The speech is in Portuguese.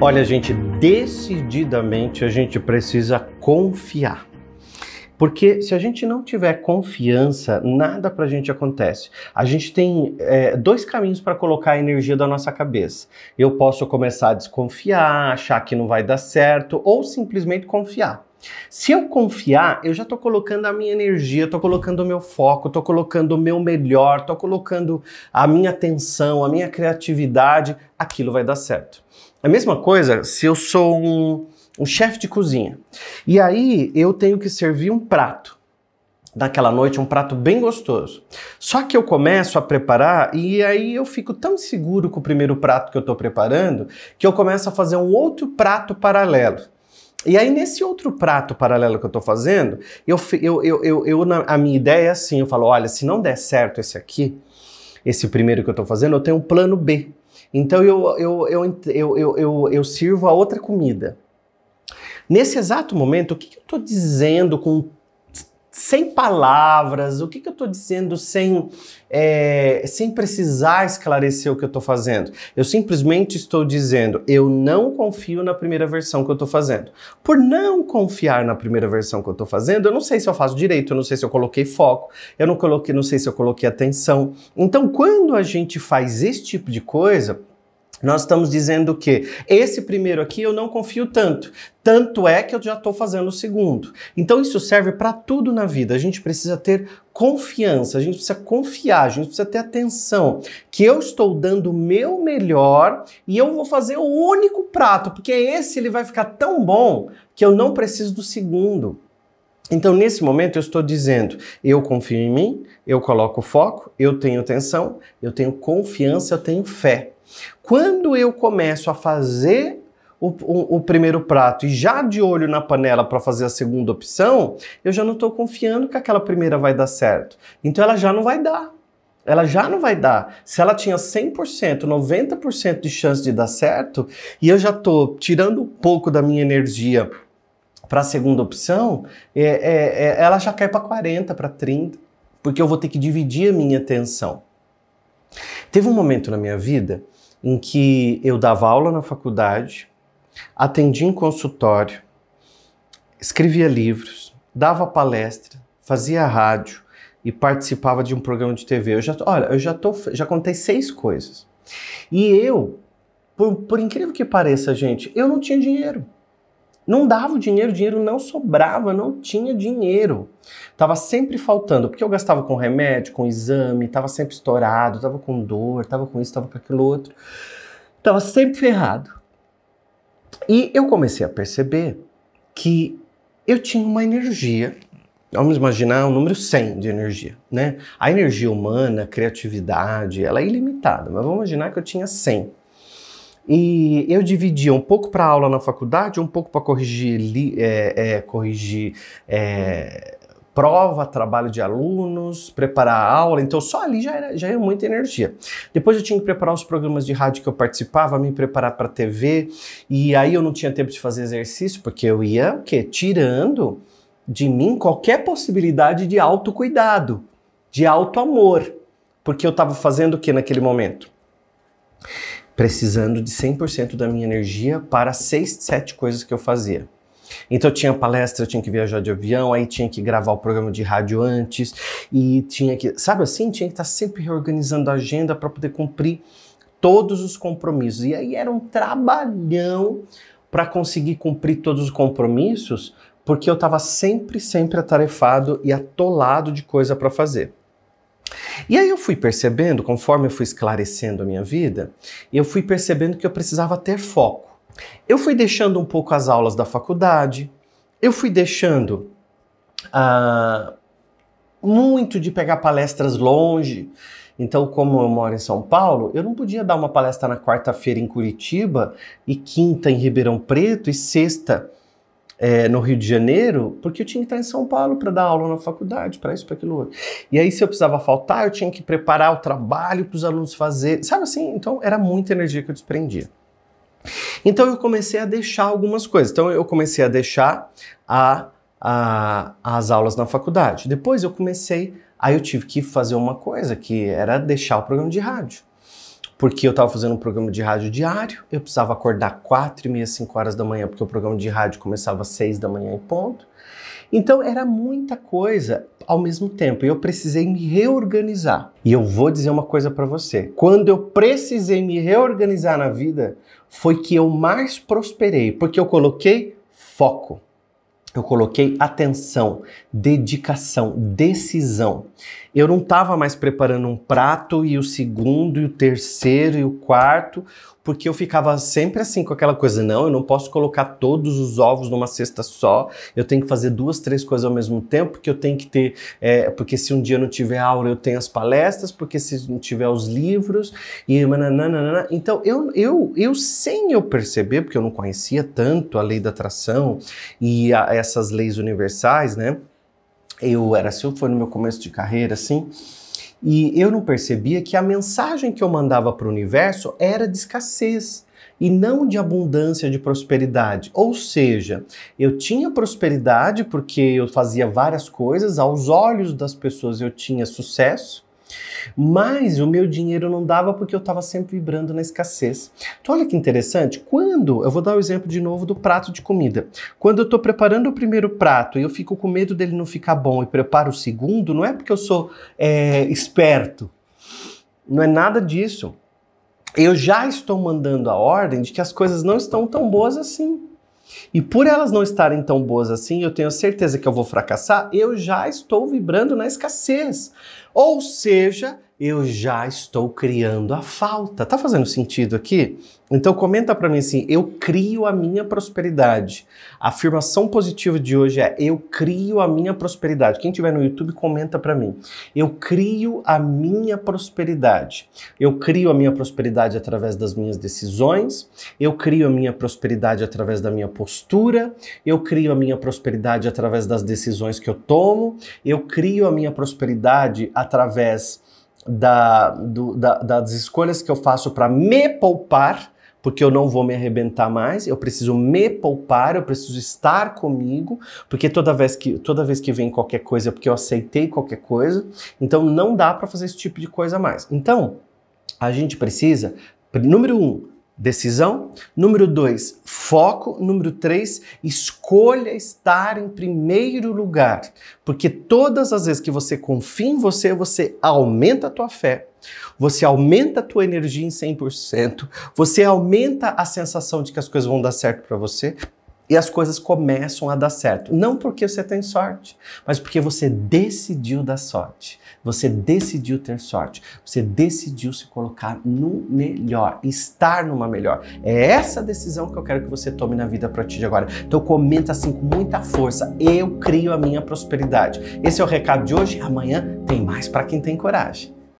Olha, gente, decididamente a gente precisa confiar. Porque se a gente não tiver confiança, nada pra gente acontece. A gente tem é, dois caminhos para colocar a energia da nossa cabeça. Eu posso começar a desconfiar, achar que não vai dar certo, ou simplesmente confiar. Se eu confiar, eu já estou colocando a minha energia, estou colocando o meu foco, estou colocando o meu melhor, estou colocando a minha atenção, a minha criatividade, aquilo vai dar certo. A mesma coisa se eu sou um, um chefe de cozinha e aí eu tenho que servir um prato naquela noite um prato bem gostoso. Só que eu começo a preparar e aí eu fico tão seguro com o primeiro prato que eu estou preparando que eu começo a fazer um outro prato paralelo. E aí, nesse outro prato paralelo que eu estou fazendo, eu, eu, eu, eu, eu na, a minha ideia é assim: eu falo, olha, se não der certo esse aqui, esse primeiro que eu estou fazendo, eu tenho um plano B. Então eu, eu, eu, eu, eu, eu, eu sirvo a outra comida. Nesse exato momento, o que, que eu estou dizendo com sem palavras, o que, que eu estou dizendo sem, é, sem precisar esclarecer o que eu estou fazendo. Eu simplesmente estou dizendo, eu não confio na primeira versão que eu estou fazendo. Por não confiar na primeira versão que eu estou fazendo, eu não sei se eu faço direito, eu não sei se eu coloquei foco, eu não coloquei, não sei se eu coloquei atenção. Então, quando a gente faz esse tipo de coisa, nós estamos dizendo que esse primeiro aqui eu não confio tanto. Tanto é que eu já estou fazendo o segundo. Então isso serve para tudo na vida. A gente precisa ter confiança, a gente precisa confiar, a gente precisa ter atenção que eu estou dando o meu melhor e eu vou fazer o único prato, porque é esse ele vai ficar tão bom que eu não preciso do segundo. Então, nesse momento, eu estou dizendo: eu confio em mim, eu coloco foco, eu tenho atenção, eu tenho confiança, eu tenho fé. Quando eu começo a fazer o, o, o primeiro prato e já de olho na panela para fazer a segunda opção, eu já não estou confiando que aquela primeira vai dar certo. Então ela já não vai dar ela já não vai dar. Se ela tinha 100%, 90% de chance de dar certo, e eu já estou tirando um pouco da minha energia para a segunda opção, é, é, é, ela já cai para 40, para 30, porque eu vou ter que dividir a minha atenção. Teve um momento na minha vida em que eu dava aula na faculdade, atendia em consultório, escrevia livros, dava palestra, fazia rádio e participava de um programa de TV. Eu já, olha, eu já, tô, já contei seis coisas. E eu, por, por incrível que pareça, gente, eu não tinha dinheiro. Não dava o dinheiro, o dinheiro não sobrava, não tinha dinheiro. Tava sempre faltando, porque eu gastava com remédio, com exame, tava sempre estourado, tava com dor, tava com isso, tava com aquilo outro. Tava sempre ferrado. E eu comecei a perceber que eu tinha uma energia vamos imaginar um número 100 de energia, né? A energia humana, a criatividade, ela é ilimitada, mas vamos imaginar que eu tinha 100. E eu dividia um pouco para aula na faculdade, um pouco para corrigir, li, é, é, corrigir é, prova, trabalho de alunos, preparar a aula. Então só ali já era, já era muita energia. Depois eu tinha que preparar os programas de rádio que eu participava, me preparar para TV. E aí eu não tinha tempo de fazer exercício, porque eu ia o quê? Tirando de mim qualquer possibilidade de autocuidado, de autoamor. Porque eu estava fazendo o que naquele momento? precisando de 100% da minha energia para seis, sete coisas que eu fazia. Então eu tinha palestra, eu tinha que viajar de avião, aí tinha que gravar o programa de rádio antes e tinha que, sabe assim, tinha que estar sempre reorganizando a agenda para poder cumprir todos os compromissos. E aí era um trabalhão para conseguir cumprir todos os compromissos, porque eu estava sempre, sempre atarefado e atolado de coisa para fazer. E aí eu fui percebendo, conforme eu fui esclarecendo a minha vida, eu fui percebendo que eu precisava ter foco. Eu fui deixando um pouco as aulas da faculdade, eu fui deixando ah, muito de pegar palestras longe. Então, como eu moro em São Paulo, eu não podia dar uma palestra na quarta-feira em Curitiba e quinta em Ribeirão Preto e sexta é, no Rio de Janeiro, porque eu tinha que estar em São Paulo para dar aula na faculdade, para isso, para aquilo E aí, se eu precisava faltar, eu tinha que preparar o trabalho para os alunos fazer, sabe assim? Então, era muita energia que eu desprendia. Então, eu comecei a deixar algumas coisas. Então, eu comecei a deixar a, a, as aulas na faculdade. Depois, eu comecei, aí eu tive que fazer uma coisa, que era deixar o programa de rádio porque eu estava fazendo um programa de rádio diário, eu precisava acordar 4 e meia, 5 horas da manhã, porque o programa de rádio começava às 6 da manhã em ponto. Então era muita coisa ao mesmo tempo e eu precisei me reorganizar. E eu vou dizer uma coisa para você: quando eu precisei me reorganizar na vida, foi que eu mais prosperei, porque eu coloquei foco eu coloquei atenção, dedicação, decisão. Eu não estava mais preparando um prato e o segundo, e o terceiro e o quarto, porque eu ficava sempre assim com aquela coisa: não, eu não posso colocar todos os ovos numa cesta só, eu tenho que fazer duas, três coisas ao mesmo tempo, porque eu tenho que ter. É, porque se um dia não tiver aula, eu tenho as palestras, porque se não tiver os livros, e mananana. Então eu, eu, eu sem eu perceber, porque eu não conhecia tanto a lei da atração e a, essas leis universais, né? Eu era assim, foi no meu começo de carreira, assim, e eu não percebia que a mensagem que eu mandava para o universo era de escassez e não de abundância de prosperidade. Ou seja, eu tinha prosperidade porque eu fazia várias coisas, aos olhos das pessoas eu tinha sucesso, mas o meu dinheiro não dava porque eu estava sempre vibrando na escassez. Então, olha que interessante. Quando, eu vou dar o exemplo de novo do prato de comida. Quando eu estou preparando o primeiro prato e eu fico com medo dele não ficar bom e preparo o segundo, não é porque eu sou é, esperto. Não é nada disso. Eu já estou mandando a ordem de que as coisas não estão tão boas assim. E por elas não estarem tão boas assim, eu tenho certeza que eu vou fracassar, eu já estou vibrando na escassez. Ou seja, eu já estou criando a falta. Tá fazendo sentido aqui? Então comenta para mim assim: eu crio a minha prosperidade. A afirmação positiva de hoje é eu crio a minha prosperidade. Quem tiver no YouTube comenta para mim. Eu crio a minha prosperidade. Eu crio a minha prosperidade através das minhas decisões, eu crio a minha prosperidade através da minha postura, eu crio a minha prosperidade através das decisões que eu tomo, eu crio a minha prosperidade através da, do, da, das escolhas que eu faço para me poupar, porque eu não vou me arrebentar mais, eu preciso me poupar, eu preciso estar comigo, porque toda vez que, toda vez que vem qualquer coisa é porque eu aceitei qualquer coisa, então não dá para fazer esse tipo de coisa mais. Então, a gente precisa, número um, Decisão. Número dois, foco. Número três, escolha estar em primeiro lugar. Porque todas as vezes que você confia em você, você aumenta a tua fé, você aumenta a tua energia em 100%, você aumenta a sensação de que as coisas vão dar certo para você, e as coisas começam a dar certo. Não porque você tem sorte, mas porque você decidiu dar sorte. Você decidiu ter sorte. Você decidiu se colocar no melhor, estar numa melhor. É essa decisão que eu quero que você tome na vida para ti de agora. Então comenta assim com muita força. Eu crio a minha prosperidade. Esse é o recado de hoje. Amanhã tem mais para quem tem coragem.